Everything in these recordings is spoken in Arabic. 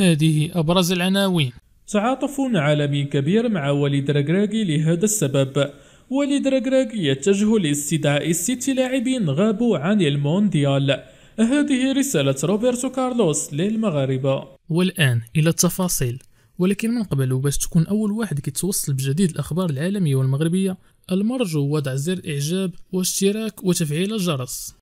هذه أبرز العناوين تعاطف عالمي كبير مع وليد ركراكي لهذا السبب وليد ركراكي يتجه لاستدعاء ست لاعبين غابوا عن المونديال هذه رسالة روبرتو كارلوس للمغاربة والآن إلى التفاصيل ولكن من قبل باش تكون أول واحد كيتوصل بجديد الأخبار العالمية والمغربية المرجو وضع زر إعجاب واشتراك وتفعيل الجرس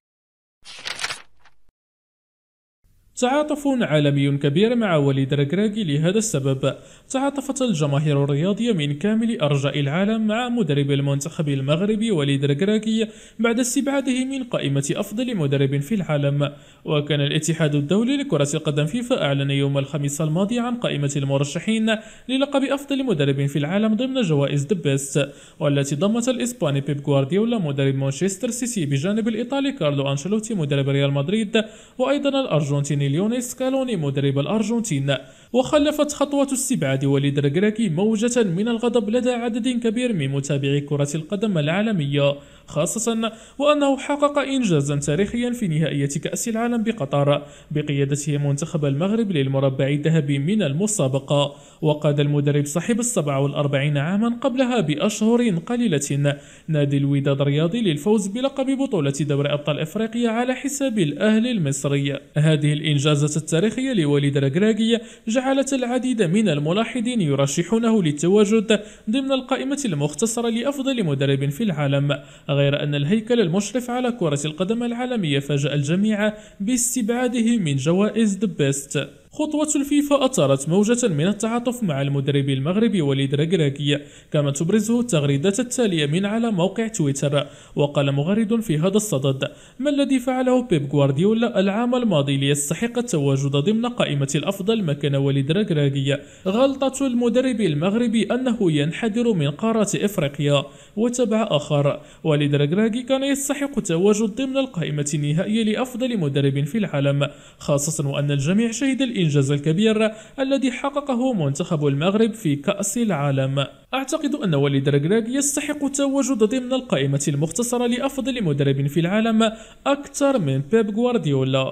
تعاطف عالمي كبير مع وليد ركراكي لهذا السبب تعاطفت الجماهير الرياضية من كامل أرجاء العالم مع مدرب المنتخب المغربي وليد ركراكي بعد استبعاده من قائمة أفضل مدرب في العالم وكان الاتحاد الدولي لكرة القدم فيفا أعلن يوم الخميس الماضي عن قائمة المرشحين للقب أفضل مدرب في العالم ضمن جوائز دبست والتي ضمت الإسباني بيب غوارديولا مدرب مانشستر سيتي بجانب الإيطالي كارلو أنشيلوتي مدرب ريال مدريد وأيضا الأرجنتيني ليونيس سكالوني مدرب الأرجنتين وخلفت خطوة استبعاد وليد ركراكي موجة من الغضب لدى عدد كبير من متابعي كرة القدم العالمية خاصة وأنه حقق إنجازا تاريخيا في نهائية كأس العالم بقطر بقيادته منتخب المغرب للمربع الذهبي من المسابقة وقاد المدرب صاحب السبع والأربعين عاما قبلها بأشهر قليلة نادي الوداد الرياضي للفوز بلقب بطولة دوري أبطال إفريقيا على حساب الأهلي المصري هذه الإنجازات التاريخية لوليد ركراكي جعل جعلت العديد من الملاحظين يرشحونه للتواجد ضمن القائمة المختصرة لأفضل مدرب في العالم غير أن الهيكل المشرف على كرة القدم العالمية فاجأ الجميع باستبعاده من جوائز The Best خطوة الفيفا أثارت موجة من التعاطف مع المدرب المغربي وليد ركراكي كما تبرزه التغريدة التالية من على موقع تويتر وقال مغرد في هذا الصدد ما الذي فعله بيب غوارديولا العام الماضي ليستحق التواجد ضمن قائمة الأفضل مكان وليد ركراكي غلطة المدرب المغربي أنه ينحدر من قارة إفريقيا وتبع آخر وليد ركراكي كان يستحق التواجد ضمن القائمة النهائية لأفضل مدرب في العالم خاصة وأن الجميع شهد الإنجاز الإنجاز الكبير الذي حققه منتخب المغرب في كأس العالم أعتقد أن وليد ركراك يستحق التواجد ضمن القائمة المختصرة لأفضل مدرب في العالم أكثر من بيب غوارديولا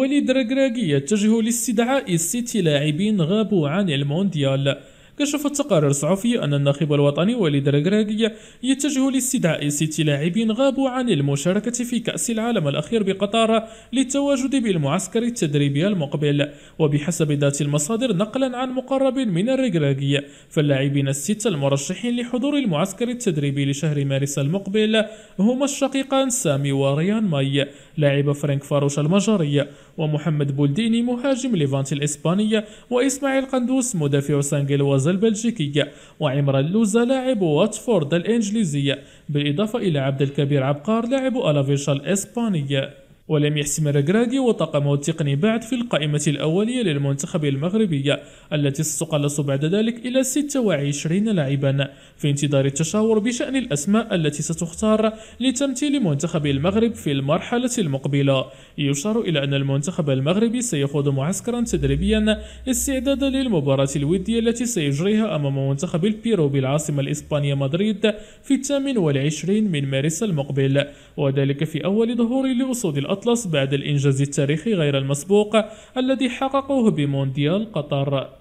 وليد ركراك يتجه لاستدعاء ست لاعبين غابوا عن المونديال كشف التقارير الصحفية أن الناخب الوطني وليد الركراكي يتجه لاستدعاء ست لاعبين غابوا عن المشاركة في كأس العالم الأخير بقطر للتواجد بالمعسكر التدريبي المقبل وبحسب ذات المصادر نقلا عن مقرب من الركراكي، فاللاعبين الستة المرشحين لحضور المعسكر التدريبي لشهر مارس المقبل هما الشقيقان سامي وريان ماي لاعب فرانك فاروش المجري ومحمد بولديني مهاجم ليفانتي الإسبانية وإسماعيل قندوس مدافع سانجيل وزير البلجيكية وعمران لوزا لاعب واتفورد الإنجليزية بالإضافة إلى عبد الكبير عبقار لاعب ألافيشا الإسبانية ولم يحسم رجراجي وطاقمه التقني بعد في القائمة الأولية للمنتخب المغربي التي استقلص بعد ذلك إلى 26 لاعبا في انتظار التشاور بشأن الأسماء التي ستختار لتمثيل منتخب المغرب في المرحلة المقبلة يشار إلى أن المنتخب المغربي سيخوض معسكرا تدريبيا استعدادا للمباراة الودية التي سيجريها أمام منتخب البيرو بالعاصمة الإسبانية مدريد في 28 من مارس المقبل وذلك في أول ظهور لأسود الأطفال الأطلس بعد الإنجاز التاريخي غير المسبوق الذي حققوه بمونديال قطر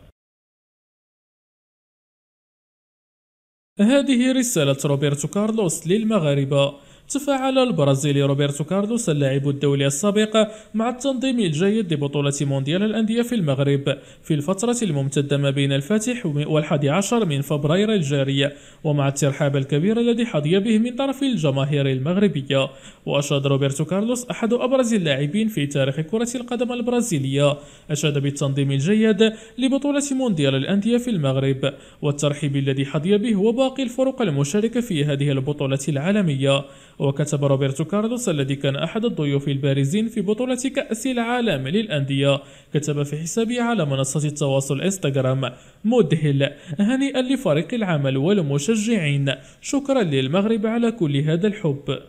هذه رسالة روبرتو كارلوس للمغاربة تفاعل البرازيلي روبرتو كارلوس اللاعب الدولي السابق مع التنظيم الجيد لبطولة مونديال الأندية في المغرب في الفترة الممتدة ما بين الفاتح والحادي عشر من فبراير الجارية ومع الترحاب الكبير الذي حظي به من طرف الجماهير المغربية وأشاد روبرتو كارلوس أحد أبرز اللاعبين في تاريخ كرة القدم البرازيلية أشاد بالتنظيم الجيد لبطولة مونديال الأندية في المغرب والترحيب الذي حظي به وباقي الفرق المشاركة في هذه البطولة العالمية وكتب روبرتو كارلوس الذي كان أحد الضيوف البارزين في بطولة كأس العالم للأندية كتب في حسابه على منصة التواصل انستغرام مذهل هنيئا لفريق العمل والمشجعين شكرا للمغرب على كل هذا الحب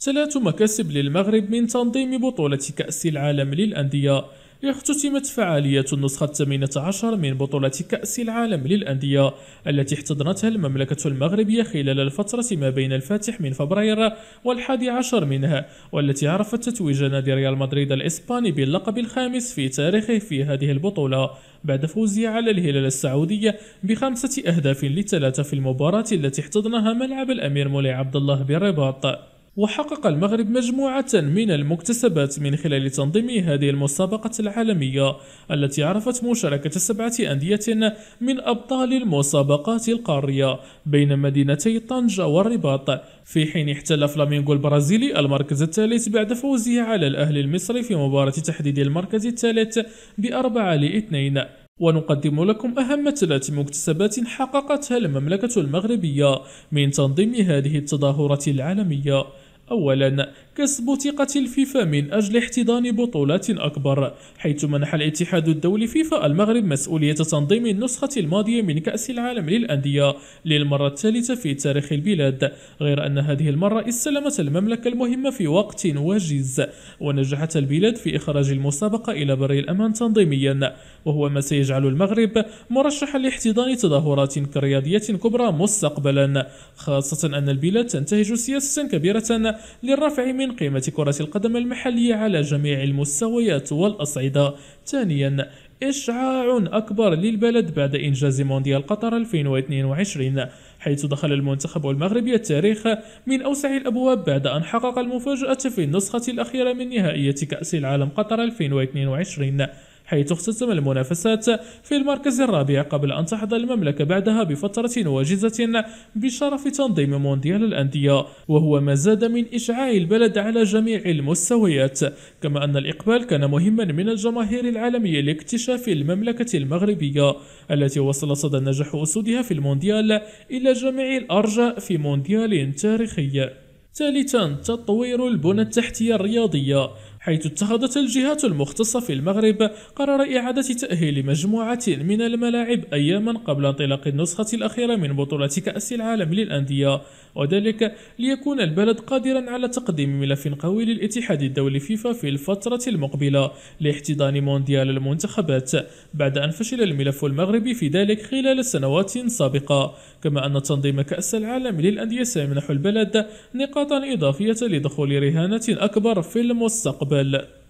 ثلاث مكاسب للمغرب من تنظيم بطولة كأس العالم للأندية اختتمت فعالية النسخة الثامنة عشر من بطولة كأس العالم للأندية التي احتضنتها المملكة المغربية خلال الفترة ما بين الفاتح من فبراير والحادي عشر منها والتي عرفت تتويج نادي ريال مدريد الإسباني باللقب الخامس في تاريخه في هذه البطولة بعد فوزه على الهلال السعودي بخمسة أهداف لثلاثة في المباراة التي احتضنها ملعب الأمير مولي عبد الله بالرباط وحقق المغرب مجموعة من المكتسبات من خلال تنظيم هذه المسابقة العالمية التي عرفت مشاركة سبعة أندية من أبطال المسابقات القارية بين مدينتي طنجة والرباط في حين احتل فلامينغو البرازيلي المركز الثالث بعد فوزه على الأهلي المصري في مباراة تحديد المركز الثالث بأربعة لاثنين ونقدم لكم أهم ثلاث مكتسبات حققتها المملكة المغربية من تنظيم هذه التظاهرة العالمية أولا كسب ثقة الفيفا من أجل احتضان بطولات أكبر حيث منح الاتحاد الدولي فيفا المغرب مسؤولية تنظيم النسخة الماضية من كأس العالم للأندية للمرة الثالثة في تاريخ البلاد غير أن هذه المرة استلمت المملكة المهمة في وقت وجيز ونجحت البلاد في إخراج المسابقة إلى بري الأمان تنظيميا وهو ما سيجعل المغرب مرشحا لاحتضان تظاهرات كرياضية كبرى مستقبلا خاصة أن البلاد تنتهج سياسة كبيرة للرفع من من قيمة كرة القدم المحلية على جميع المستويات والأصعدة ثانيا إشعاع أكبر للبلد بعد إنجاز مونديال قطر 2022 حيث دخل المنتخب المغربي التاريخ من أوسع الأبواب بعد أن حقق المفاجأة في النسخة الأخيرة من نهائية كأس العالم قطر 2022 حيث اختتم المنافسات في المركز الرابع قبل أن تحظى المملكة بعدها بفترة واجزة بشرف تنظيم مونديال الأندية وهو ما زاد من إشعاع البلد على جميع المستويات كما أن الإقبال كان مهما من الجماهير العالمية لاكتشاف المملكة المغربية التي وصل صدى نجاح أسودها في المونديال إلى جميع الأرجاء في مونديال تاريخي ثالثا تطوير البنى التحتية الرياضية حيث اتخذت الجهات المختصة في المغرب قرار إعادة تأهيل مجموعة من الملاعب أياما قبل انطلاق النسخة الأخيرة من بطولة كأس العالم للأندية وذلك ليكون البلد قادرا على تقديم ملف قوي للاتحاد الدولي فيفا في الفترة المقبلة لاحتضان مونديال المنتخبات بعد أن فشل الملف المغربي في ذلك خلال سنوات سابقة كما أن تنظيم كأس العالم للأندية سيمنح البلد نقاطا إضافية لدخول رهانة أكبر في المستقبل بل